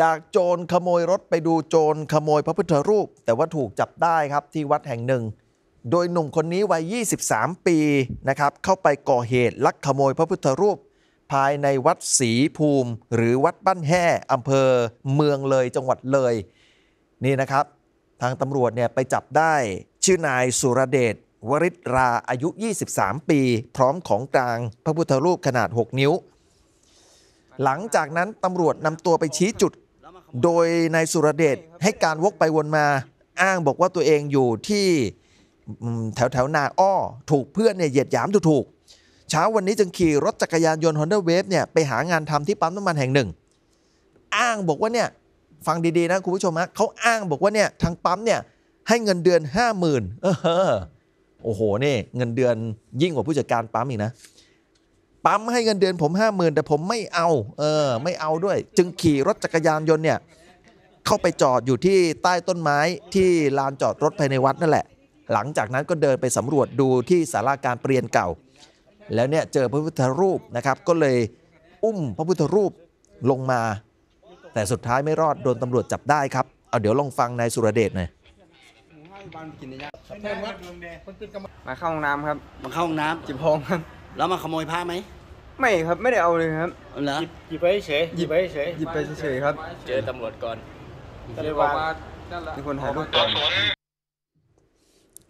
จากโจรขโมยรถไปดูโจรขโมยพระพุทธรูป แต่ว่าถูกจับได้ครับ ที่วัดแห่งหนึ่ง โดยหนุ่มคนนี้วัย 23 ปีนะครับเข้าไปก่อเหตุลักขโมยพระพุทธรูป ภายในวัดศรีภูมิ หรือวัดบ้านแห่อำเภอเมืองเลยจังหวัดเลย นี่นะครับ ทางตำรวจเนี่ยไปจับได้ ชื่อนายสุรเดชวริศราอายุ 23 ปี พร้อมของกลางพระพุทธรูปขนาด 6 นิ้ว หลังจากนั้นตำรวจนำตัวไปชี้จุดโดยนายสุรเดชให้การวกไปวนมาอ้างบอกว่าตัวเองอยู่ที่แถวแถวนาอ้อ ถูกเพื่อนเนี่ยเหยียดหยามถูกๆเช้าวันนี้จึงขี่รถจักรยานยนต์ฮอนด้าเวฟเนี่ยไปหางานทำที่ปั๊มน้ำมันแห่งหนึ่ง อ้างบอกว่าเนี่ยฟังดีๆ นะคุณผู้ชมฮะเขาอ้างบอกว่าเนี่ยทางปั๊มเนี่ยให้เงินเดือนห้าหมื่นเออโอ้โห นี่เงินเดือนยิ่งกว่าผู้จัดการปั๊มอีกนะปั๊มให้เงินเดือนผมห้าหมื่นแต่ผมไม่เอาเออไม่เอาด้วย จึงขี่รถจักรยานยนต์เนี่ยเข้าไปจอดอยู่ที่ใต้ต้นไม้ที่ลานจอดรถภายในวัดนั่นแหละ หลังจากนั้นก็เดินไปสำรวจดูที่ศาลาการเปลี่ยนเก่า แล้วเนี่ยเจอพระพุทธรูปนะครับ ก็เลยอุ้มพระพุทธรูปลงมา แต่สุดท้ายไม่รอดโดนตำรวจจับได้ครับเอาเดี๋ยวลองฟังนายสุรเดชหน่อยมาเข้าห้องน้ำครับมาเข้าห้องน้ำจิบพองครับแล้วมาขโมยผ้าไหมไม่ครับไม่ได้เอาเลยครับหรอหยิบไปเฉยหยิบไปเฉยหยิบไปเฉยครับ เจอตำรวจก่อนก็เลยว่าเป็คนถ่ายรูปก่อน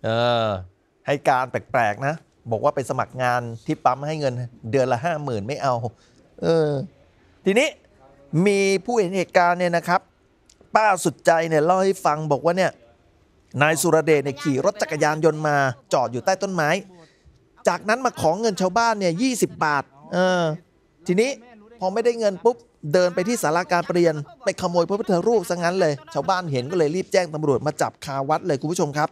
เออให้การแปลกๆนะ บอกว่าไปสมัครงานที่ปั๊มให้เงินเดือนละห้าหมื่นไม่เอาเออทีนี้มีผู้เห็นเหตุการณ์เนี่ยนะครับ ป้าสุดใจเนี่ยเล่าให้ฟังบอกว่าเนี่ย นายสุรเดชเนี่ยขี่รถจักรยานยนต์มาจอดอยู่ใต้ต้นไม้ จากนั้นมาขอเงินชาวบ้านเนี่ยยีบาทเออทีนี้พอไม่ได้เงินปุ๊บ เดินไปที่สาราการเปลี่ยน ไปขโมยพระพุทธรูปซะงั้นเลย ชาวบ้านเห็นก็เลยรีบแจ้งตำรวจมาจับคาวัดเลยคุณผู้ชมครับ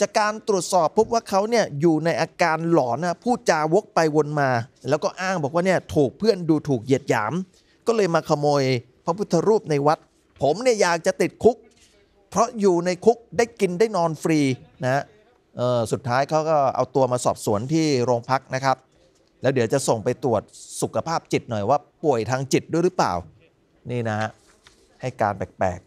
จากการตรวจสอบพบว่าเขาเนี่ยอยู่ในอาการหลอนนะพูดจาวกไปวนมา แล้วก็อ้างบอกว่าเนี่ยถูกเพื่อนดูถูกเหยียดหยาม ก็เลยมาขโมยพระพุทธรูปในวัด ผมเนี่ยอยากจะติดคุก เพราะอยู่ในคุกได้กินได้นอนฟรีนะสุดท้ายเขาก็เอาตัวมาสอบสวนที่โรงพักนะครับแล้วเดี๋ยวจะส่งไปตรวจสุขภาพจิตหน่อยว่าป่วยทางจิตด้วยหรือเปล่า นี่นะฮะให้การแปลก